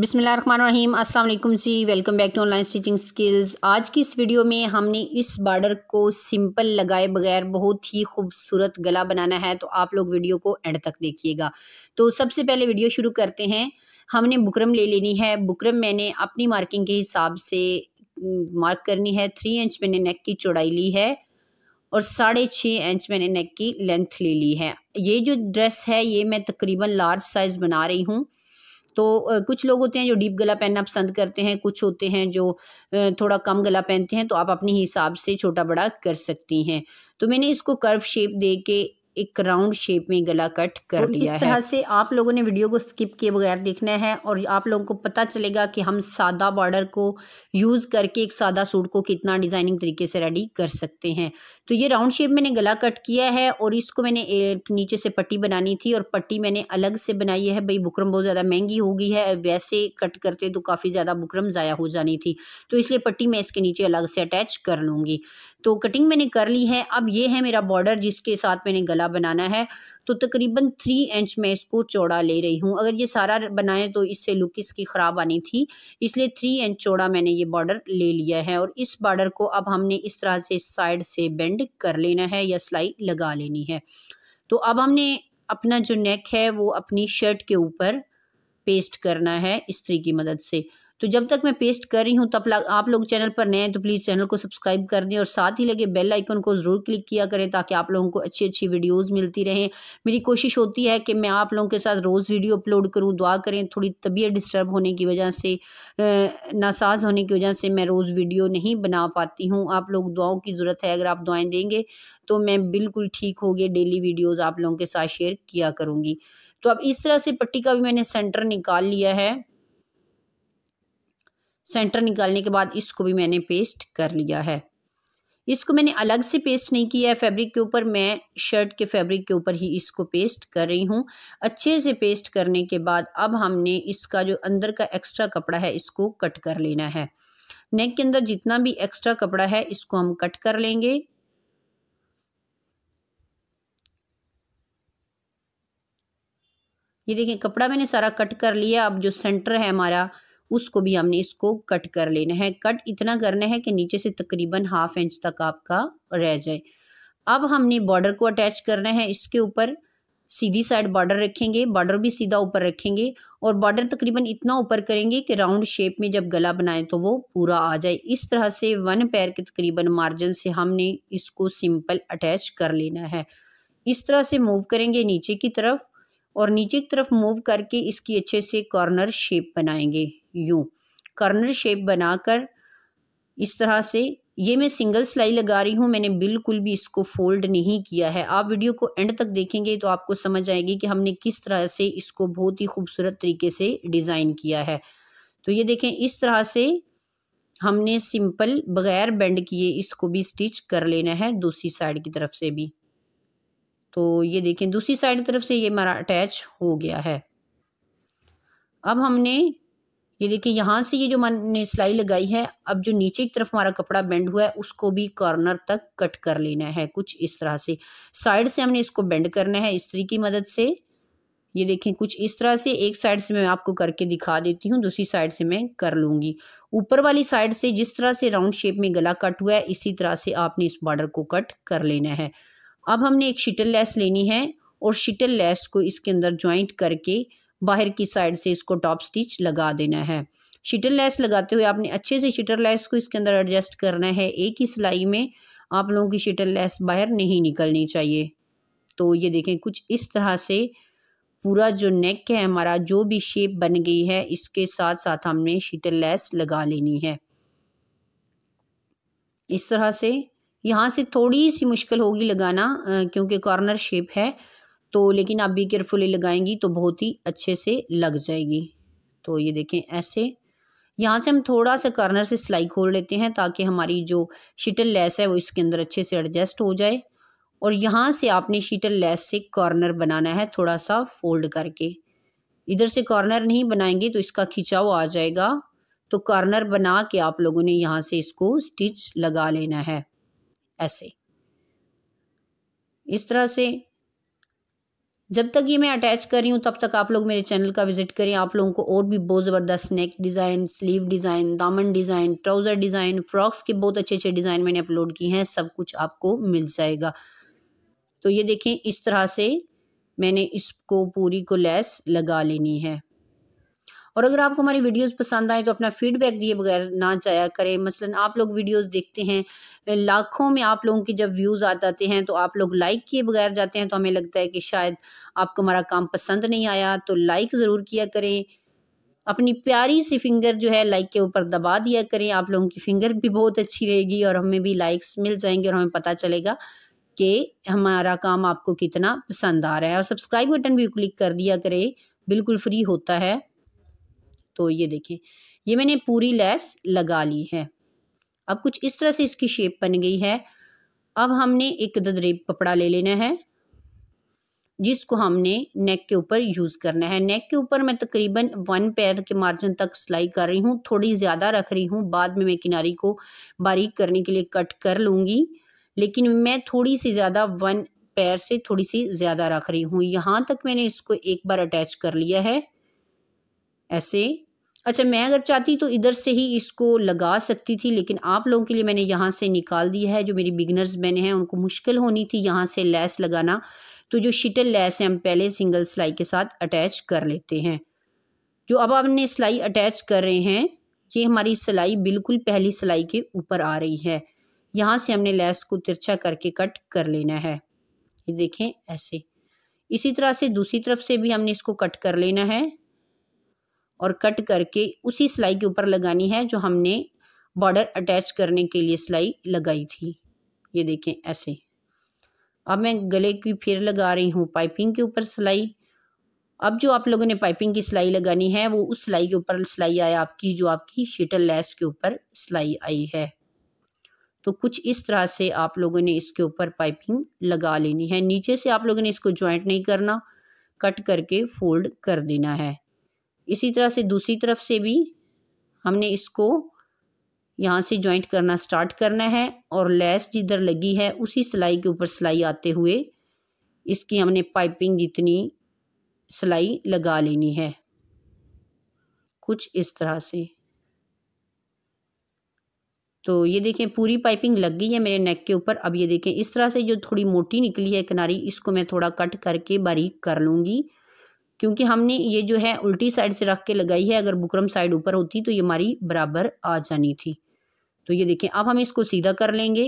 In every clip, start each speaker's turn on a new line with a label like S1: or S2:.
S1: बिसमीम अस्सलाम जी welcome back to online stitching skills आज की इस वीडियो में हमने इस बॉर्डर को सिंपल लगाए बगैर बहुत ही खूबसूरत गला बनाना है तो आप लोग वीडियो को एंड तक देखिएगा तो सबसे पहले वीडियो शुरू करते हैं हमने बुकरम ले लेनी है बुकरम मैंने अपनी मार्किंग के हिसाब से मार्क करनी है थ्री इंच मैंने नेक की चौड़ाई ली है और साढ़े छः इंच मैंने नेक की लेंथ ले ली है ये जो ड्रेस है ये मैं तकरीबन लार्ज साइज़ बना रही हूँ तो कुछ लोग होते हैं जो डीप गला पहनना पसंद करते हैं कुछ होते हैं जो थोड़ा कम गला पहनते हैं तो आप अपने हिसाब से छोटा बड़ा कर सकती हैं तो मैंने इसको कर्व शेप दे के एक राउंड शेप में गला कट कर तो लिया इस तरह है। से आप लोगों ने वीडियो को स्किप किए बगैर देखना है और आप लोगों को पता चलेगा कि हम सादा बॉर्डर को यूज़ करके एक सादा सूट को कितना डिज़ाइनिंग तरीके से रेडी कर सकते हैं तो ये राउंड शेप मैंने गला कट किया है और इसको मैंने नीचे से पट्टी बनानी थी और पट्टी मैंने अलग से बनाई है भाई बुकरम बहुत ज़्यादा महंगी हो गई है वैसे कट करते तो काफ़ी ज़्यादा बुकरम जया हो जानी थी तो इसलिए पट्टी मैं इसके नीचे अलग से अटैच कर लूंगी तो कटिंग मैंने कर ली है अब ये है मेरा बॉर्डर जिसके साथ मैंने गला गला बनाना है तो तकरीबन थ्री इंच मैं इसको चौड़ा ले रही हूँ अगर ये सारा बनाएं तो इससे लुक इसकी ख़राब आनी थी इसलिए थ्री इंच चौड़ा मैंने ये बॉर्डर ले लिया है और इस बॉर्डर को अब हमने इस तरह से साइड से बेंड कर लेना है या सिलाई लगा लेनी है तो अब हमने अपना जो नेक है वो अपनी शर्ट के ऊपर पेस्ट करना है इस्त्री की मदद से तो जब तक मैं पेस्ट कर रही हूँ तब आप लोग चैनल पर नए हैं तो प्लीज़ चैनल को सब्सक्राइब कर दें और साथ ही लगे बेल आइकन को ज़रूर क्लिक किया करें ताकि आप लोगों को अच्छी अच्छी वीडियोज़ मिलती रहें मेरी कोशिश होती है कि मैं आप लोगों के साथ रोज़ वीडियो अपलोड करूँ दुआ करें थोड़ी तबीयत डिस्टर्ब होने की वजह से नासाज होने की वजह से मैं रोज़ वीडियो नहीं बना पाती हूँ आप लोग दुआओं की ज़रूरत है अगर आप दुआएँ देंगे तो मैं बिल्कुल ठीक हो गए डेली वीडियोज़ आप लोगों के साथ शेयर किया करूँगी तो अब इस तरह से पट्टी का भी मैंने सेंटर निकाल लिया है सेंटर निकालने के बाद इसको भी मैंने पेस्ट कर लिया है इसको मैंने अलग से पेस्ट नहीं किया है फैब्रिक के ऊपर मैं शर्ट के फैब्रिक के ऊपर ही इसको पेस्ट कर रही हूँ अच्छे से पेस्ट करने के बाद अब हमने इसका जो अंदर का एक्स्ट्रा कपड़ा है इसको कट कर लेना है नेक के अंदर जितना भी एक्स्ट्रा कपड़ा है इसको हम कट कर लेंगे ये देखिए कपड़ा मैंने सारा कट कर लिया अब जो सेंटर है हमारा उसको भी हमने इसको कट कर लेना है कट इतना करना है कि नीचे से तकरीबन हाफ इंच तक आपका रह जाए अब हमने बॉर्डर को अटैच करना है इसके ऊपर सीधी साइड बॉर्डर रखेंगे बॉर्डर भी सीधा ऊपर रखेंगे और बॉर्डर तकरीबन इतना ऊपर करेंगे कि राउंड शेप में जब गला बनाएं तो वो पूरा आ जाए इस तरह से वन पैर के तकरीबन मार्जिन से हमने इसको सिंपल अटैच कर लेना है इस तरह से मूव करेंगे नीचे की तरफ और नीचे की तरफ मूव करके इसकी अच्छे से कॉर्नर शेप बनाएंगे यूँ कॉर्नर शेप बनाकर इस तरह से ये मैं सिंगल सिलाई लगा रही हूँ मैंने बिल्कुल भी इसको फोल्ड नहीं किया है आप वीडियो को एंड तक देखेंगे तो आपको समझ आएगी कि हमने किस तरह से इसको बहुत ही खूबसूरत तरीके से डिज़ाइन किया है तो ये देखें इस तरह से हमने सिंपल बग़ैर बेंड किए इसको भी स्टिच कर लेना है दूसरी साइड की तरफ से भी तो ये देखें दूसरी साइड तरफ से ये हमारा अटैच हो गया है अब हमने ये देखिए यहाँ से ये जो मैंने सिलाई लगाई है अब जो नीचे की तरफ हमारा कपड़ा बेंड हुआ है उसको भी कॉर्नर तक कट कर लेना है कुछ इस तरह से साइड से हमने इसको बेंड करना है स्त्री की मदद से ये देखें कुछ इस तरह से एक साइड से मैं आपको करके दिखा देती हूँ दूसरी साइड से मैं कर लूँगी ऊपर वाली साइड से जिस तरह से राउंड शेप में गला कट हुआ है इसी तरह से आपने इस बॉर्डर को कट कर लेना है अब हमने एक शीटल लेस लेनी है और शीटल लेस को इसके अंदर ज्वाइंट करके बाहर की साइड से इसको टॉप स्टिच लगा देना है शीटल लेस लगाते हुए आपने अच्छे से शीटल लेस को इसके अंदर एडजस्ट करना है एक ही सिलाई में आप लोगों की शीटल लेस बाहर नहीं निकलनी चाहिए तो ये देखें कुछ इस तरह से पूरा जो नेक है हमारा जो भी शेप बन गई है इसके साथ साथ हमने शीटल लेस लगा लेनी है इस तरह से यहाँ से थोड़ी सी मुश्किल होगी लगाना क्योंकि कॉर्नर शेप है तो लेकिन आप भी केयरफुली लगाएंगी तो बहुत ही अच्छे से लग जाएगी तो ये देखें ऐसे यहाँ से हम थोड़ा सा कॉर्नर से सिलाई खोल लेते हैं ताकि हमारी जो शीटल लेस है वो इसके अंदर अच्छे से एडजस्ट हो जाए और यहाँ से आपने शीटल लेस से कॉर्नर बनाना है थोड़ा सा फोल्ड करके इधर से कॉर्नर नहीं बनाएंगे तो इसका खिंचाव आ जाएगा तो कॉर्नर बना के आप लोगों ने यहाँ से इसको स्टिच लगा लेना है ऐसे इस तरह से जब तक ये मैं अटैच कर रही हूँ तब तक आप लोग मेरे चैनल का विजिट करें आप लोगों को और भी बहुत ज़बरदस्त नेक डिज़ाइन स्लीव डिज़ाइन दामन डिज़ाइन ट्राउज़र डिज़ाइन फ्रॉक्स के बहुत अच्छे अच्छे डिज़ाइन मैंने अपलोड किए हैं सब कुछ आपको मिल जाएगा तो ये देखें इस तरह से मैंने इसको पूरी को लेस लगा लेनी है और अगर आपको हमारी वीडियोस पसंद आए तो अपना फीडबैक दिए बगैर ना जाया करें मसलन आप लोग वीडियोस देखते हैं लाखों में आप लोगों के जब व्यूज़ आ जाते हैं तो आप लोग लाइक किए बगैर जाते हैं तो हमें लगता है कि शायद आपको हमारा काम पसंद नहीं आया तो लाइक ज़रूर किया करें अपनी प्यारी सी फिंगर जो है लाइक के ऊपर दबा दिया करें आप लोगों की फिंगर भी बहुत अच्छी रहेगी और हमें भी लाइक्स मिल जाएंगे और हमें पता चलेगा कि हमारा काम आपको कितना पसंद आ रहा है और सब्सक्राइब बटन भी क्लिक कर दिया करें बिल्कुल फ्री होता है तो ये देखें ये मैंने पूरी लैस लगा ली है अब कुछ इस तरह से इसकी शेप बन गई है अब हमने एक ददरेब कपड़ा ले लेना है जिसको हमने नेक के ऊपर यूज़ करना है नेक के ऊपर मैं तकरीबन वन पैर के मार्जिन तक सिलाई कर रही हूँ थोड़ी ज़्यादा रख रही हूँ बाद में मैं किनारी को बारीक करने के लिए कट कर लूँगी लेकिन मैं थोड़ी सी ज़्यादा वन पैर से थोड़ी सी ज़्यादा रख रही हूँ यहाँ तक मैंने इसको एक बार अटैच कर लिया है ऐसे अच्छा मैं अगर चाहती तो इधर से ही इसको लगा सकती थी लेकिन आप लोगों के लिए मैंने यहाँ से निकाल दिया है जो मेरी बिगनर्स मैंने हैं उनको मुश्किल होनी थी यहाँ से लैस लगाना तो जो शिटल लैस है हम पहले सिंगल सिलाई के साथ अटैच कर लेते हैं जो अब आपने सिलाई अटैच कर रहे हैं ये हमारी सिलाई बिल्कुल पहली सिलाई के ऊपर आ रही है यहाँ से हमने लैस को तिरछा करके कट कर लेना है ये देखें ऐसे इसी तरह से दूसरी तरफ से भी हमने इसको कट कर लेना है और कट करके उसी सिलाई के ऊपर लगानी है जो हमने बॉर्डर अटैच करने के लिए सिलाई लगाई थी ये देखें ऐसे अब मैं गले की फिर लगा रही हूँ पाइपिंग के ऊपर सिलाई अब जो आप लोगों ने पाइपिंग की सिलाई लगानी है वो उस सिलाई के ऊपर सिलाई आए आपकी जो आपकी शीटल लेस के ऊपर सिलाई आई है तो कुछ इस तरह से आप लोगों ने इसके ऊपर पाइपिंग लगा लेनी है नीचे से आप लोगों ने इसको ज्वाइंट नहीं करना कट करके फोल्ड कर देना है इसी तरह से दूसरी तरफ से भी हमने इसको यहाँ से जॉइंट करना स्टार्ट करना है और लेस जिधर लगी है उसी सिलाई के ऊपर सिलाई आते हुए इसकी हमने पाइपिंग जितनी सिलाई लगा लेनी है कुछ इस तरह से तो ये देखें पूरी पाइपिंग लग गई है मेरे नेक के ऊपर अब ये देखें इस तरह से जो थोड़ी मोटी निकली है किनारी इसको मैं थोड़ा कट करके बारीक कर लूँगी क्योंकि हमने ये जो है उल्टी साइड से रख के लगाई है अगर बुकरम साइड ऊपर होती तो ये हमारी बराबर आ जानी थी तो ये देखें अब हम इसको सीधा कर लेंगे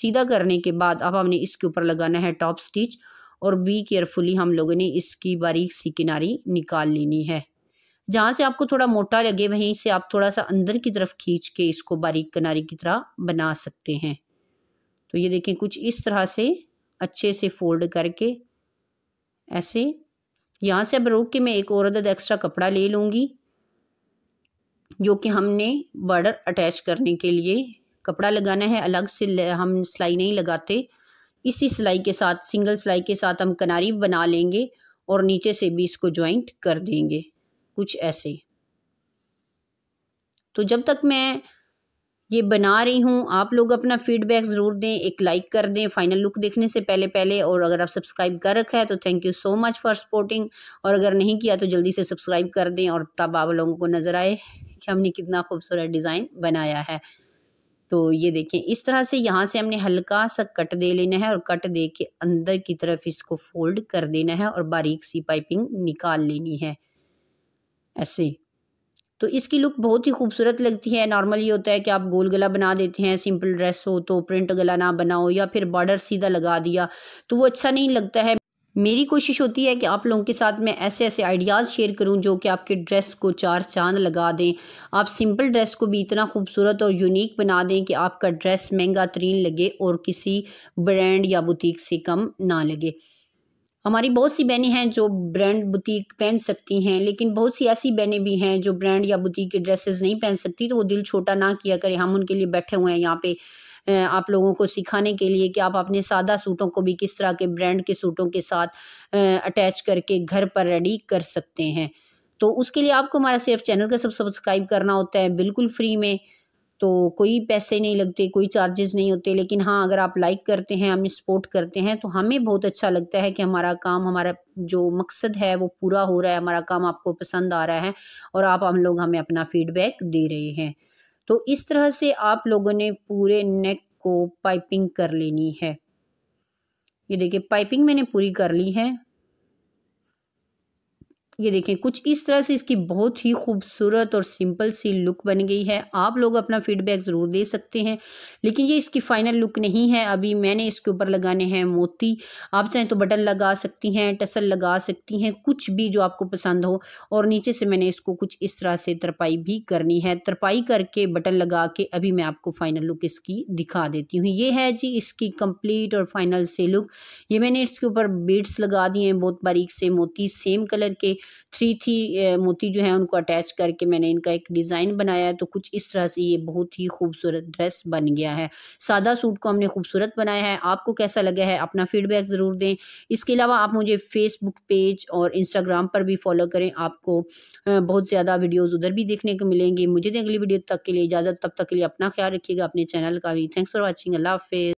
S1: सीधा करने के बाद अब हमने इसके ऊपर लगाना है टॉप स्टिच और बी केयरफुली हम लोगों ने इसकी बारीक सी किनारी निकाल लेनी है जहाँ से आपको थोड़ा मोटा लगे वहीं से आप थोड़ा सा अंदर की तरफ खींच के इसको बारीक किनारी की तरह बना सकते हैं तो ये देखें कुछ इस तरह से अच्छे से फोल्ड करके ऐसे यहाँ से अब रोक के मैं एक और अदद एक्स्ट्रा कपड़ा ले लूँगी जो कि हमने बॉर्डर अटैच करने के लिए कपड़ा लगाना है अलग से हम सिलाई नहीं लगाते इसी सिलाई के साथ सिंगल सिलाई के साथ हम कनारी बना लेंगे और नीचे से भी इसको ज्वाइंट कर देंगे कुछ ऐसे तो जब तक मैं ये बना रही हूँ आप लोग अपना फीडबैक ज़रूर दें एक लाइक कर दें फाइनल लुक देखने से पहले पहले और अगर आप सब्सक्राइब कर रखा है तो thank you so much for supporting और अगर नहीं किया तो जल्दी से सब्सक्राइब कर दें और तब आप लोगों को नज़र आए कि हमने कितना खूबसूरत डिज़ाइन बनाया है तो ये देखें इस तरह से यहाँ से हमने हल्का सा कट दे लेना है और कट दे के अंदर की तरफ इसको फोल्ड कर देना है और बारीक सी पाइपिंग निकाल लेनी है ऐसे तो इसकी लुक बहुत ही खूबसूरत लगती है नॉर्मल ये होता है कि आप गोल गला बना देते हैं सिंपल ड्रेस हो तो प्रिंट गला ना बनाओ या फिर बॉर्डर सीधा लगा दिया तो वो अच्छा नहीं लगता है मेरी कोशिश होती है कि आप लोगों के साथ मैं ऐसे ऐसे आइडियाज़ शेयर करूं जो कि आपके ड्रेस को चार चांद लगा दें आप सिंपल ड्रेस को भी इतना खूबसूरत और यूनिक बना दें कि आपका ड्रेस महंगा तरीन लगे और किसी ब्रांड या बुटीक से कम ना लगे हमारी बहुत सी बहनें हैं जो ब्रांड बुटीक पहन सकती हैं लेकिन बहुत सी ऐसी बहनें भी हैं जो ब्रांड या बुटीक के ड्रेसेस नहीं पहन सकती तो वो दिल छोटा ना किया करें हम उनके लिए बैठे हुए हैं यहाँ पे आप लोगों को सिखाने के लिए कि आप अपने सादा सूटों को भी किस तरह के ब्रांड के सूटों के साथ अटैच करके घर पर रेडी कर सकते हैं तो उसके लिए आपको हमारा सिर्फ चैनल का सब सब्सक्राइब करना होता है बिल्कुल फ्री में तो कोई पैसे नहीं लगते कोई चार्जेस नहीं होते लेकिन हाँ अगर आप लाइक करते हैं हमें सपोर्ट करते हैं तो हमें बहुत अच्छा लगता है कि हमारा काम हमारा जो मकसद है वो पूरा हो रहा है हमारा काम आपको पसंद आ रहा है और आप हम लोग हमें अपना फीडबैक दे रहे हैं तो इस तरह से आप लोगों ने पूरे नेक को पाइपिंग कर लेनी है ये देखिए पाइपिंग मैंने पूरी कर ली है ये देखें कुछ इस तरह से इसकी बहुत ही खूबसूरत और सिंपल सी लुक बन गई है आप लोग अपना फीडबैक ज़रूर दे सकते हैं लेकिन ये इसकी फ़ाइनल लुक नहीं है अभी मैंने इसके ऊपर लगाने हैं मोती आप चाहें तो बटन लगा सकती हैं टसल लगा सकती हैं कुछ भी जो आपको पसंद हो और नीचे से मैंने इसको कुछ इस तरह से तरपाई भी करनी है तरपाई करके बटन लगा के अभी मैं आपको फ़ाइनल लुक इसकी दिखा देती हूँ ये है जी इसकी कंप्लीट और फाइनल से लुक ये मैंने इसके ऊपर बीड्स लगा दिए हैं बहुत बारीक से मोती सेम कलर के थ्री थ्री मोती जो है उनको अटैच करके मैंने इनका एक डिज़ाइन बनाया है तो कुछ इस तरह से ये बहुत ही खूबसूरत ड्रेस बन गया है सादा सूट को हमने खूबसूरत बनाया है आपको कैसा लगा है अपना फीडबैक ज़रूर दें इसके अलावा आप मुझे फेसबुक पेज और इंस्टाग्राम पर भी फॉलो करें आपको बहुत ज़्यादा वीडियोज़ उधर भी देखने को मिलेंगे मुझे दें अगली वीडियो तक के लिए इजाज़त तब तक के लिए अपना ख्याल रखिएगा अपने चैनल का भी थैंक्स फॉर वॉचिंग अल्लाह हाफिज़